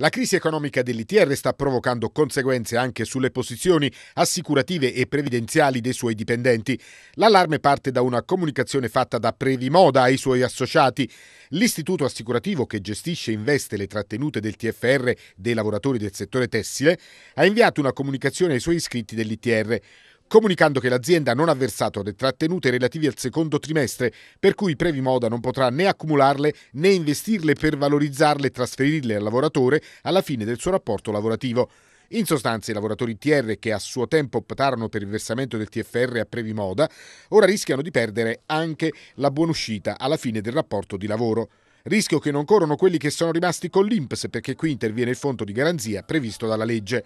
La crisi economica dell'ITR sta provocando conseguenze anche sulle posizioni assicurative e previdenziali dei suoi dipendenti. L'allarme parte da una comunicazione fatta da Previmoda ai suoi associati. L'istituto assicurativo che gestisce e investe le trattenute del TFR dei lavoratori del settore tessile ha inviato una comunicazione ai suoi iscritti dell'ITR comunicando che l'azienda non ha versato le trattenute relativi al secondo trimestre, per cui Previ Moda non potrà né accumularle né investirle per valorizzarle e trasferirle al lavoratore alla fine del suo rapporto lavorativo. In sostanza i lavoratori TR che a suo tempo optarono per il versamento del TFR a Previ Moda ora rischiano di perdere anche la buona uscita alla fine del rapporto di lavoro. Rischio che non corrono quelli che sono rimasti con l'INPS perché qui interviene il fondo di garanzia previsto dalla legge.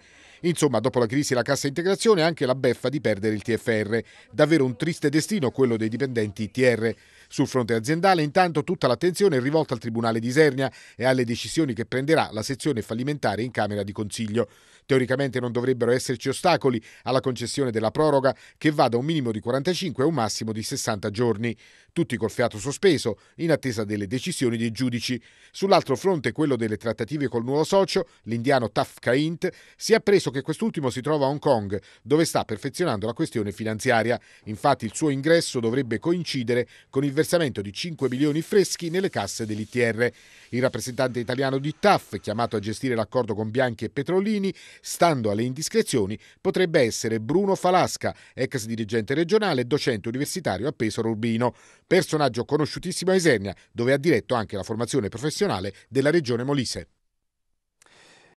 Insomma, dopo la crisi e la cassa integrazione, anche la beffa di perdere il TFR. Davvero un triste destino quello dei dipendenti ITR. Sul fronte aziendale, intanto, tutta l'attenzione è rivolta al Tribunale di Isernia e alle decisioni che prenderà la sezione fallimentare in Camera di Consiglio. Teoricamente non dovrebbero esserci ostacoli alla concessione della proroga che va da un minimo di 45 a un massimo di 60 giorni, tutti col fiato sospeso in attesa delle decisioni dei giudici. Sull'altro fronte, quello delle trattative col nuovo socio, l'indiano Tafka Int, si è appreso che quest'ultimo si trova a Hong Kong, dove sta perfezionando la questione finanziaria. Infatti il suo ingresso dovrebbe coincidere con il versamento di 5 milioni freschi nelle casse dell'ITR. Il rappresentante italiano di TAF, chiamato a gestire l'accordo con Bianchi e Petrolini, stando alle indiscrezioni, potrebbe essere Bruno Falasca, ex dirigente regionale e docente universitario a Pesaro Urbino, personaggio conosciutissimo a Isernia, dove ha diretto anche la formazione professionale della regione Molise.